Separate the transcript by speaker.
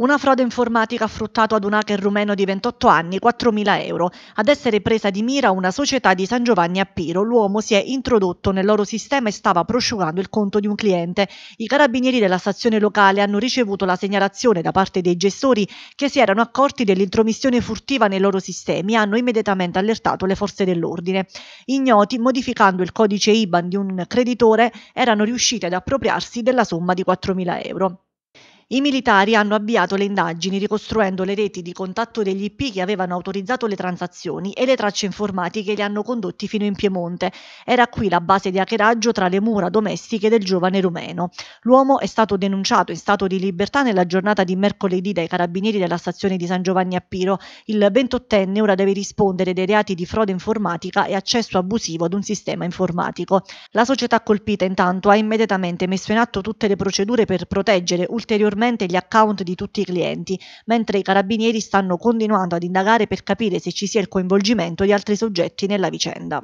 Speaker 1: Una frode informatica ha fruttato ad un hacker rumeno di 28 anni 4.000 euro. Ad essere presa di mira una società di San Giovanni a Piro, l'uomo si è introdotto nel loro sistema e stava prosciugando il conto di un cliente. I carabinieri della stazione locale hanno ricevuto la segnalazione da parte dei gestori che si erano accorti dell'intromissione furtiva nei loro sistemi e hanno immediatamente allertato le forze dell'ordine. Ignoti, modificando il codice IBAN di un creditore, erano riusciti ad appropriarsi della somma di 4.000 euro. I militari hanno avviato le indagini ricostruendo le reti di contatto degli IP che avevano autorizzato le transazioni e le tracce informatiche li hanno condotti fino in Piemonte. Era qui la base di hackeraggio tra le mura domestiche del giovane rumeno. L'uomo è stato denunciato in stato di libertà nella giornata di mercoledì dai carabinieri della stazione di San Giovanni a Piro. Il 28enne ora deve rispondere dei reati di frode informatica e accesso abusivo ad un sistema informatico. La società colpita intanto ha immediatamente messo in atto tutte le procedure per proteggere ulteriormente ulteriormente gli account di tutti i clienti, mentre i carabinieri stanno continuando ad indagare per capire se ci sia il coinvolgimento di altri soggetti nella vicenda.